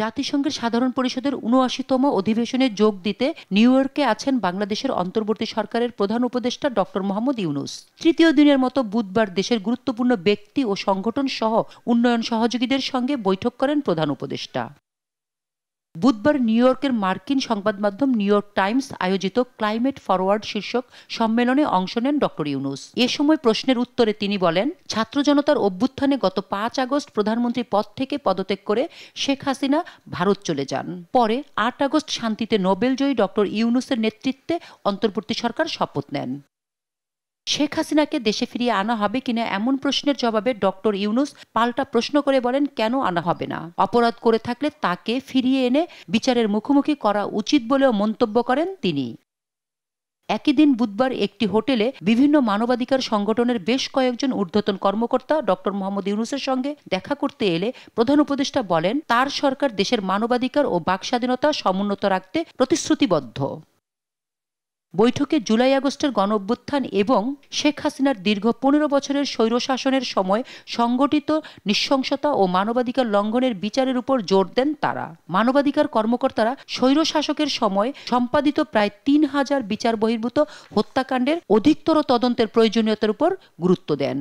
জাতিসংঘের সাধারণ পরিষদের উনআশিতম অধিবেশনে যোগ দিতে নিউ ইয়র্কে আছেন বাংলাদেশের অন্তর্বর্তী সরকারের প্রধান উপদেষ্টা ডক্টর মোহাম্মদ ইউনুস তৃতীয় দিনের মতো বুধবার দেশের গুরুত্বপূর্ণ ব্যক্তি ও সংগঠন সহ উন্নয়ন সহযোগীদের সঙ্গে বৈঠক করেন প্রধান উপদেষ্টা বুধবার নিউ ইয়র্কের মার্কিন সংবাদ মাধ্যম নিউ ইয়র্ক টাইমস আয়োজিত ক্লাইমেট ফরওয়ার্ড শীর্ষক সম্মেলনে অংশ নেন ডক্টর ইউনুস এ সময় প্রশ্নের উত্তরে তিনি বলেন ছাত্র জনতার অভ্যুত্থানে গত পাঁচ আগস্ট প্রধানমন্ত্রী পদ থেকে পদত্যাগ করে শেখ হাসিনা ভারত চলে যান পরে আট আগস্ট শান্তিতে নোবেলজয়ী ডক্টর ইউনুসের নেতৃত্বে অন্তর্বর্তী সরকার শপথ নেন শেখ হাসিনাকে দেশে ফিরিয়ে আনা হবে কিনা এমন প্রশ্নের জবাবে ডক্টর ইউনুস পাল্টা প্রশ্ন করে বলেন কেন আনা হবে না অপরাধ করে থাকলে তাকে ফিরিয়ে এনে বিচারের মুখোমুখি করা উচিত বলেও মন্তব্য করেন তিনি একই দিন বুধবার একটি হোটেলে বিভিন্ন মানবাধিকার সংগঠনের বেশ কয়েকজন ঊর্ধ্বতন কর্মকর্তা ডক্টর মোহাম্মদ ইউনুসের সঙ্গে দেখা করতে এলে প্রধান উপদেষ্টা বলেন তার সরকার দেশের মানবাধিকার ও বাক স্বাধীনতা সমুন্নত রাখতে প্রতিশ্রুতিবদ্ধ বৈঠকে জুলাই আগস্টের গণঅভ্যুত্থান এবং শেখ হাসিনার দীর্ঘ পনেরো বছরের স্বৈরশাসনের সময় সংগঠিত নৃশংসতা ও মানবাধিকার লঙ্ঘনের বিচারের উপর জোর দেন তারা মানবাধিকার কর্মকর্তারা স্বৈরশাসকের সময় সম্পাদিত প্রায় তিন হাজার বিচার বহির্ভূত হত্যাকাণ্ডের অধিকতর তদন্তের প্রয়োজনীয়তার উপর গুরুত্ব দেন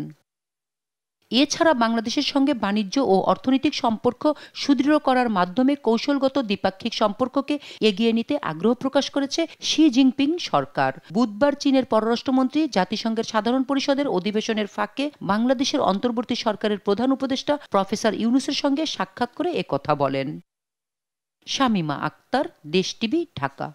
এছাড়া বাংলাদেশের সঙ্গে বাণিজ্য ও অর্থনৈতিক সম্পর্ক সুদৃঢ় করার মাধ্যমে কৌশলগত দ্বিপাক্ষিক সম্পর্ককে এগিয়ে নিতে আগ্রহ প্রকাশ করেছে শি জিনপিং সরকার বুধবার চীনের পররাষ্ট্রমন্ত্রী জাতিসংঘের সাধারণ পরিষদের অধিবেশনের ফাঁকে বাংলাদেশের অন্তর্বর্তী সরকারের প্রধান উপদেষ্টা প্রফেসর ইউনুসের সঙ্গে সাক্ষাৎ করে কথা বলেন শামিমা আক্তার দেশ টিভি ঢাকা